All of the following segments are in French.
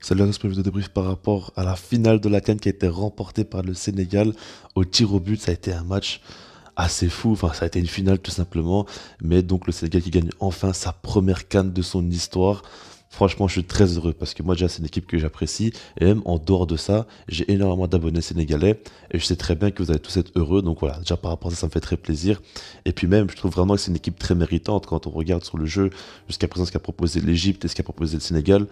Salut à tous pour de brief par rapport à la finale de la canne qui a été remportée par le Sénégal au tir au but. Ça a été un match assez fou, enfin ça a été une finale tout simplement, mais donc le Sénégal qui gagne enfin sa première canne de son histoire. Franchement, je suis très heureux parce que moi déjà c'est une équipe que j'apprécie et même en dehors de ça, j'ai énormément d'abonnés sénégalais et je sais très bien que vous allez tous être heureux. Donc voilà, déjà par rapport à ça, ça me fait très plaisir. Et puis même, je trouve vraiment que c'est une équipe très méritante quand on regarde sur le jeu jusqu'à présent ce qu'a proposé l'Égypte et ce qu'a proposé le Sénégal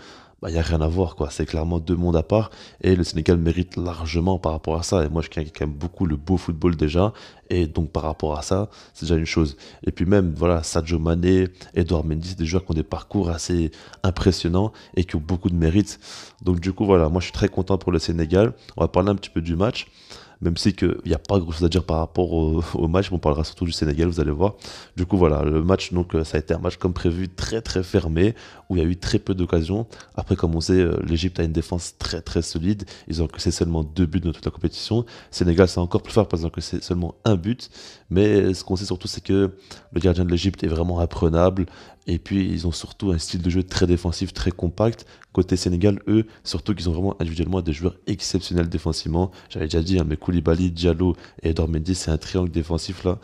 il bah, n'y a rien à voir, quoi. C'est clairement deux mondes à part et le Sénégal mérite largement par rapport à ça. Et moi, je kiffe quand même beaucoup le beau football déjà. Et donc, par rapport à ça, c'est déjà une chose. Et puis, même, voilà, Sadio Mané, Edouard Mendy, des joueurs qui ont des parcours assez impressionnants et qui ont beaucoup de mérite. Donc, du coup, voilà, moi, je suis très content pour le Sénégal. On va parler un petit peu du match même si il n'y a pas grand chose à dire par rapport au, match, on parlera surtout du Sénégal, vous allez voir. Du coup, voilà, le match, donc, euh, ça a été un match comme prévu, très très fermé, où il y a eu très peu d'occasions. Après, comme on sait, euh, l'Egypte a une défense très très solide, ils ont que c'est seulement deux buts dans toute la compétition. Sénégal, c'est encore plus fort parce que c'est seulement un but, mais ce qu'on sait surtout, c'est que le gardien de l'Egypte est vraiment imprenable, et puis, ils ont surtout un style de jeu très défensif, très compact. Côté Sénégal, eux, surtout qu'ils ont vraiment individuellement des joueurs exceptionnels défensivement. J'avais déjà dit, hein, mais Koulibaly, Diallo et Mendy, c'est un triangle défensif là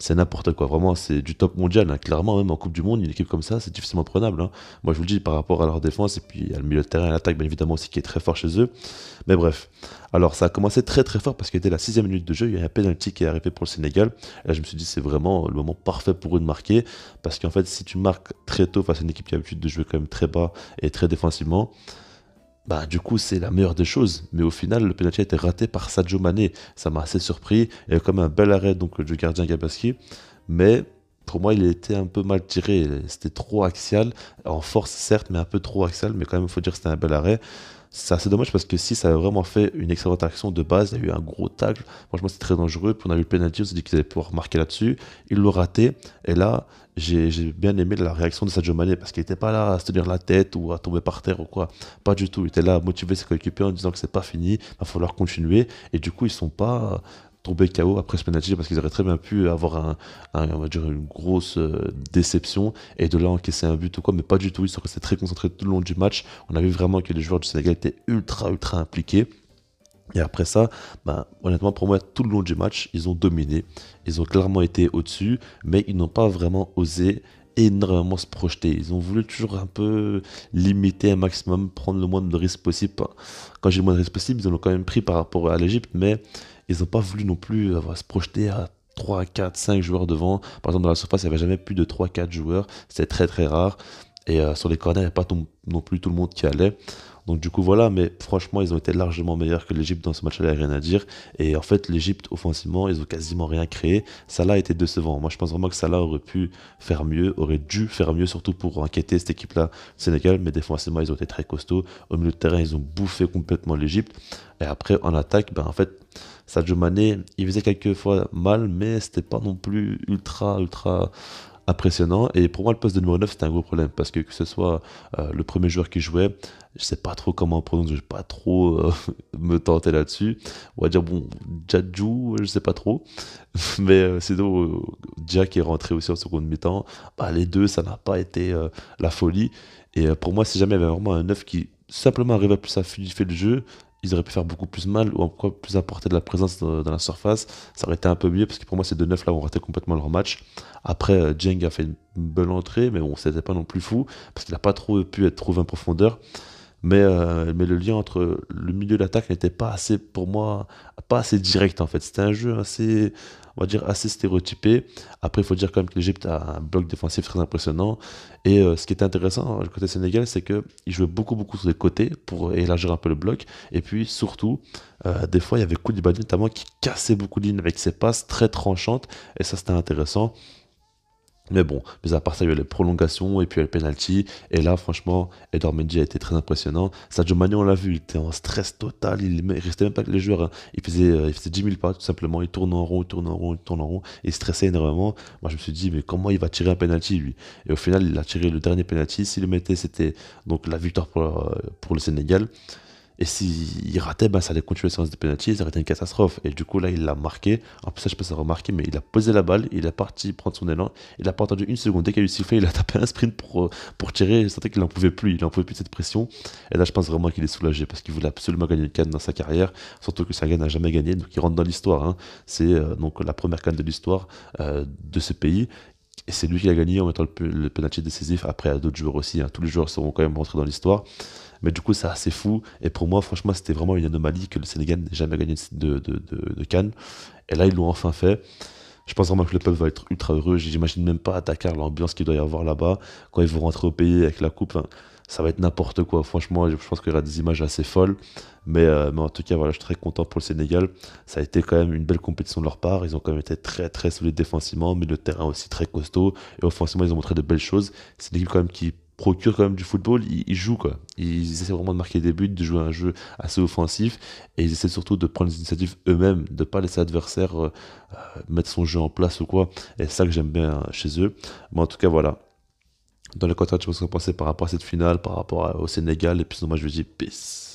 c'est n'importe quoi. Vraiment, c'est du top mondial. Hein. Clairement, même en Coupe du Monde, une équipe comme ça, c'est difficilement prenable. Hein. Moi, je vous le dis par rapport à leur défense, et puis à le milieu de terrain, à l'attaque, bien évidemment, aussi, qui est très fort chez eux. Mais bref. Alors, ça a commencé très très fort parce que dès la sixième minute de jeu, il y a un penalty qui est arrivé pour le Sénégal. Et là, je me suis dit, c'est vraiment le moment parfait pour eux de marquer. Parce qu'en fait, si tu marques très tôt face à une équipe qui a l'habitude de jouer quand même très bas et très défensivement, bah, du coup, c'est la meilleure des choses. Mais au final, le penalty a été raté par Sadio Mané. Ça m'a assez surpris. Il y a comme un bel arrêt donc, du gardien Gabaski. Mais pour moi, il était un peu mal tiré. C'était trop axial. En force, certes, mais un peu trop axial. Mais quand même, il faut dire que c'était un bel arrêt. C'est assez dommage parce que si ça avait vraiment fait une excellente action de base, il y a eu un gros tacle. Franchement, c'est très dangereux. Puis on a eu le penalty, on s'est dit qu'ils allaient pouvoir marquer là-dessus. Ils l'ont raté. Et là, j'ai bien aimé la réaction de Sadio Mané parce qu'il n'était pas là à se tenir la tête ou à tomber par terre ou quoi. Pas du tout. Il était là à motiver ses coéquipiers en disant que c'est pas fini, il va falloir continuer. Et du coup, ils sont pas tomber KO après ce penalty parce qu'ils auraient très bien pu avoir un, dire une grosse euh, déception et de là encaisser un but ou quoi, mais pas du tout. Ils sont restés très concentrés tout le long du match. On a vu vraiment que les joueurs du Sénégal étaient ultra, ultra impliqués. Et après ça, bah, honnêtement, pour moi, tout le long du match, ils ont dominé. Ils ont clairement été au-dessus, mais ils n'ont pas vraiment osé énormément se projeter. Ils ont voulu toujours un peu limiter un maximum, prendre le moins de risques possible. Quand j'ai le moins de risques possible, ils en ont quand même pris par rapport à l'Egypte, mais ils n'ont pas voulu non plus avoir se projeter à 3, 4, 5 joueurs devant. Par exemple, dans la surface, il n'y avait jamais plus de 3, 4 joueurs. C'était très très rare. Et euh, sur les corners, il n'y a pas non plus tout le monde qui allait. Donc du coup voilà, mais franchement ils ont été largement meilleurs que l'Egypte dans ce match-là, rien à dire. Et en fait l'Egypte offensivement ils ont quasiment rien créé. Salah été décevant. Moi je pense vraiment que Salah aurait pu faire mieux, aurait dû faire mieux surtout pour inquiéter cette équipe-là Sénégal. Mais défensivement ils ont été très costauds. Au milieu de terrain ils ont bouffé complètement l'Egypte, Et après en attaque, ben en fait Sadio Mané il faisait quelques fois mal, mais c'était pas non plus ultra ultra impressionnant. Et pour moi, le poste de numéro 9, c'était un gros problème parce que que ce soit euh, le premier joueur qui jouait, je sais pas trop comment prononcer, je vais pas trop euh, me tenter là-dessus. On va dire, bon, Jadju, je sais pas trop. Mais c'est euh, donc Jack est rentré aussi en seconde mi-temps. Bah, les deux, ça n'a pas été la folie. Et pour moi, si jamais il y avait vraiment un 9 qui simplement arrivait à plus à fluidifier le jeu ils auraient pu faire beaucoup plus mal ou encore plus apporter de la présence dans, la surface. Ça aurait été un peu mieux parce que pour moi, ces deux neufs là ont raté complètement leur match. Après, Jeng euh, a fait une belle entrée, mais bon, c'était pas non plus fou parce qu'il n'a pas trop pu être trouvé en profondeur mais, euh, mais le lien entre le milieu et l'attaque n'était pas assez, pour moi, pas assez direct en fait. C'était un jeu assez, on va dire, assez stéréotypé. Après, il faut dire quand même que l'Egypte a un bloc défensif très impressionnant. Et euh, ce qui était intéressant hein, du côté Sénégal, c'est qu'il jouait beaucoup, beaucoup sur les côtés pour élargir un peu le bloc. Et puis surtout, euh, des fois, il y avait Koulibaly notamment qui cassait beaucoup de lignes avec ses passes très tranchantes. Et ça, c'était intéressant. Mais bon, mais à part ça, il y a les prolongations et puis il y Et là, franchement, Edouard Mendy a été très impressionnant. Sadio Mané, on l'a vu, il était en stress total. Il restait même pas avec les joueurs. Hein. Il, faisait, euh, faisait 10 000 pas, tout simplement. Il tourne en rond, il tourne en rond, il tourne en rond. il stressait énormément. Moi, je me suis dit, mais comment il va tirer un penalty, lui Et au final, il a tiré le dernier penalty. S'il le mettait, c'était donc la victoire pour euh, le Sénégal. Et s'il ratait, ben, ça allait continuer la séance de ça aurait été une catastrophe. Et du coup, là, il l'a marqué. En plus, ça, je peux à remarquer, mais il a posé la balle, il est parti prendre son élan, il n'a pas attendu une seconde. Dès qu'il a eu sifflé, il a tapé un sprint pour, euh, pour tirer. Il sentait qu'il n'en pouvait plus, il n'en pouvait plus de cette pression. Et là, je pense vraiment qu'il est soulagé parce qu'il voulait absolument gagner une canne dans sa carrière, surtout que sa canne n'a jamais gagné, donc il rentre dans l'histoire. Hein. C'est euh, donc la première canne de l'histoire euh, de ce pays. Et c'est lui qui a gagné en mettant le, penalty décisif. Après, à d'autres joueurs aussi. Hein. Tous les joueurs seront quand même rentrés dans l'histoire. Mais du coup, c'est assez fou. Et pour moi, franchement, c'était vraiment une anomalie que le Sénégal n'ait jamais gagné de, Cannes. Et là, ils l'ont enfin fait. Je pense vraiment que le peuple va être ultra heureux. J'imagine même pas à Dakar l'ambiance qu'il doit y avoir là-bas. Quand ils vont rentrer au pays avec la coupe ça va être n'importe quoi. Franchement, je pense qu'il y aura des images assez folles. Mais, euh, mais, en tout cas, voilà, je suis très content pour le Sénégal. Ça a été quand même une belle compétition de leur part. Ils ont quand même été très très solides défensivement, mais le terrain aussi très costaud. Et offensivement, ils ont montré de belles choses. C'est une équipe quand même qui procure quand même du football, ils, jouent quoi. Ils essaient vraiment de marquer des buts, de jouer un jeu assez offensif et ils essaient surtout de prendre les initiatives eux-mêmes, de pas laisser l'adversaire euh, euh, mettre son jeu en place ou quoi. Et c'est ça que j'aime bien chez eux. Mais en tout cas, voilà dans les contrats, tu penses qu'on pensait par rapport à cette finale, par rapport au Sénégal. Et puis sinon, moi, je vous dis peace.